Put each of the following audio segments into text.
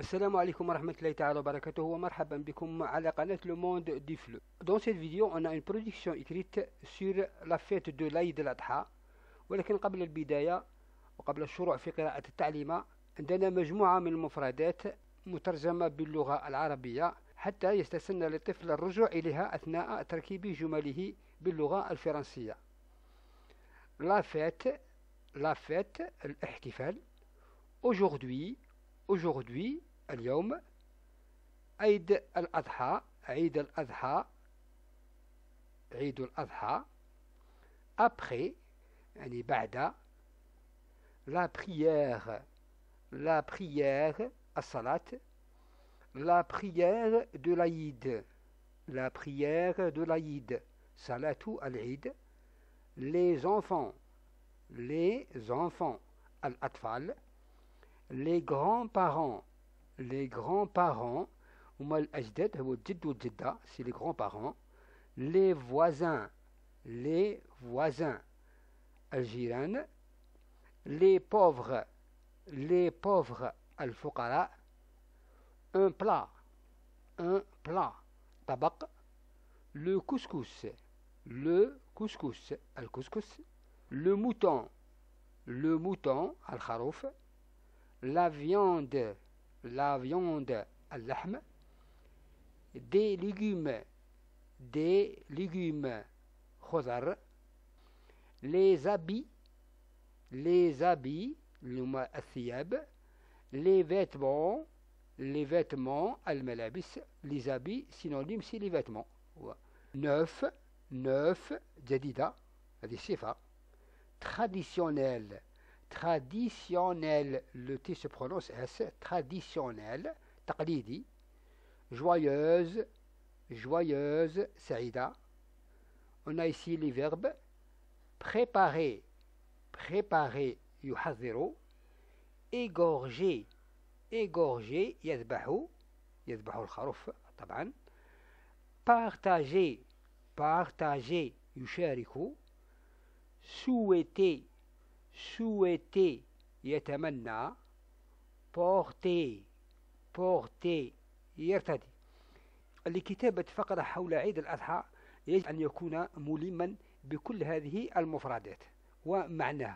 السلام عليكم ورحمة الله تعالى وبركاته ومرحبا بكم على قناة لوموند دي فلو دون سيت فيديو انا اون بروديكسيون اكريت سور لافيت دو la fête الأضحى ولكن قبل البداية وقبل الشروع في قراءة التعليمة عندنا مجموعة من المفردات مترجمة باللغة العربية حتى يستسنى للطفل الرجوع إليها أثناء تركيب جمله باللغة الفرنسية لا لافيت لا الاحتفال aujourd'hui aujourd'hui, al-yawm, Aïd al-Adha, Aïd al-Adha, Aïd al-Adha, après, la prière, la prière à Salat, la prière de l'Aïd, la prière de l'Aïd, Salatu al-Aïd, les enfants, les enfants, al-Atfal, les grands-parents. Les grands-parents, c'est les grands-parents. Les voisins, les voisins. al Les pauvres, les pauvres. al Un plat, un plat. Tabak. Le couscous, le couscous. Al-Couscous. Le mouton, le mouton. al la viande, la viande al-lahm, des légumes, des légumes les habits, les habits, les vêtements, les vêtements, al-malabis, les habits, synonyme c'est les vêtements. Neuf, neuf, jadida, traditionnel, traditionnel. Le T se prononce S, traditionnel, taqlidi, joyeuse, joyeuse, saïda. On a ici les verbes préparer, préparer, yuhaziru. égorger, égorger, yadbahu yadbahu al kharuf taban, partager, partager, yushariku, souhaiter, souhaiter, yatamanna, porter, porter, yartadi. de tfaqada hawla aïd al-adha, yajd an yakuna mouliman bikul hadhi al-mufradet. Wa ma'na.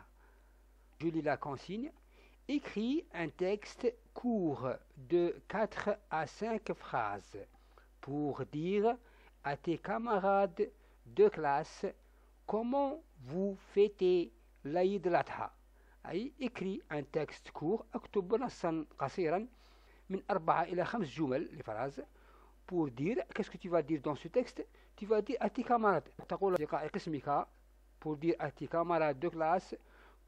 Je la consigne. Écris un texte court de 4 à 5 phrases pour dire à tes camarades de classe comment vous faites l'Aïd al-Adha أي اكري عن تكست كور اكتب نصا قصيرا من أربعة إلى خمس جمل لفراز pour dire qu'est-ce que tu vas dire dans ce texte tu vas dire à tes camarades تقول لأصدقاء قسمك pour dire à tes camarades de classe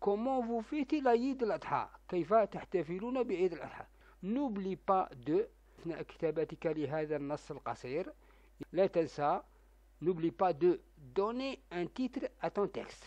comment vous fêtez l'Aïd al-Adha كيف تحتفلون بعيد الأضحى n'oublie pas de أثناء كتابتك لهذا النص القصير لا تنسى n'oublie pas de donner un titre à ton texte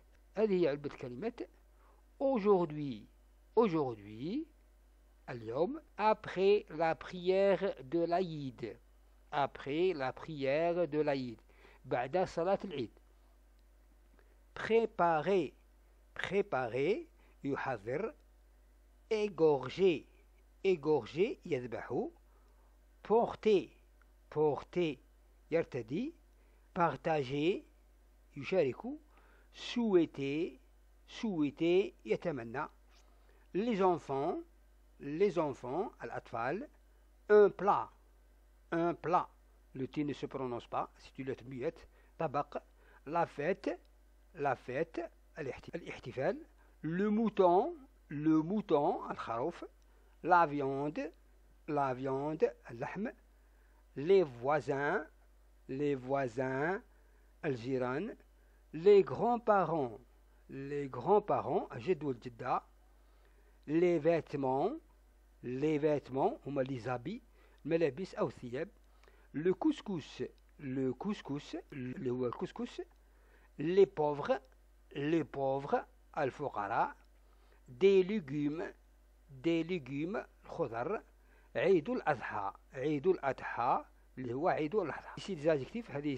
Aujourd'hui, aujourd'hui, après la prière de l'Aïd, après la prière de l'Aïd, Ba'da Salat العيد préparer, préparer, yuhazir, égorger, égorger, yadbahu, porter, porter, yartadi, partager, yushariku, souhaiter, souhaiter, maintenant les enfants, les enfants, al-atfal, un plat, un plat. Le T ne se prononce pas, c'est une lettre muette. Tabak, la fête, la fête, al le mouton, le mouton, al-kharouf, la viande, la viande, al les voisins, les voisins, al les grands-parents, les grands-parents, les vêtements, les vêtements, on m'a les habits, le couscous, le couscous, le couscous, les pauvres, les pauvres, al des légumes, des légumes, khodar, Ici des adjectifs, des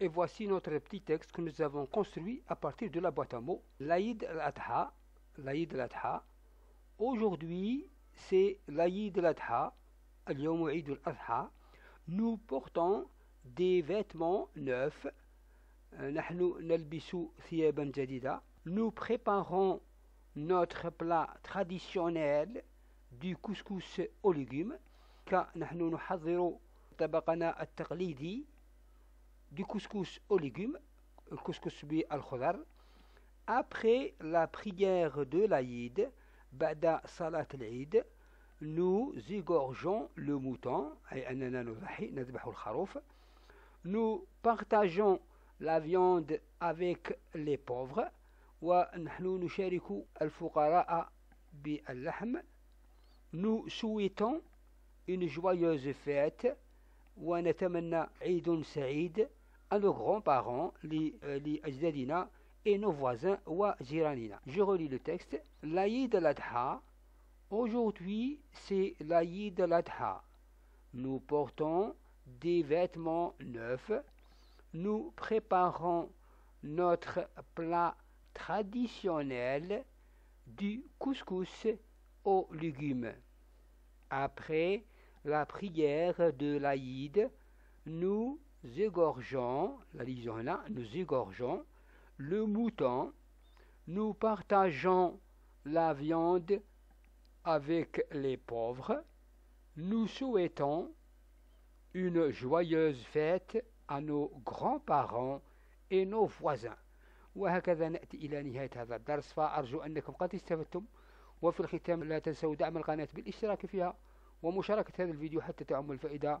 Et voici notre petit texte que nous avons construit à partir de la boîte à mots, l'Aïd al-Adha. L'Aïd al-Adha. Aujourd'hui, c'est l'Aïd al-Adha, al adha Nous portons des vêtements neufs. Euh, nous préparons notre plat traditionnel du couscous aux légumes du couscous aux légumes, euh, couscous bi al khodar. après la prière de l'Aïd, Bada Salat l'Aïd, nous égorgeons le mouton, nous partageons la viande avec les pauvres, nous souhaitons une joyeuse fête, ونتمنى عيد سعيد à nos grands-parents, les, euh, les et nos voisins wa Je relis le texte. L'Aïd al-Adha, aujourd'hui c'est l'Aïd al Nous portons des vêtements neufs, nous préparons notre plat traditionnel du couscous aux légumes. Après la prière de l'Aïd, nous égorgeons, la liaison là, nous égorgeons le mouton, nous partageons la viande avec les pauvres, nous souhaitons une joyeuse fête à nos grands-parents et nos voisins. وهكذا نأتي إلى نهاية هذا الدرس فأرجو أنكم قد استفدتم وفي الختام لا تنسوا دعم القناة بالاشتراك فيها ومشاركة هذا الفيديو حتى تعم الفائدة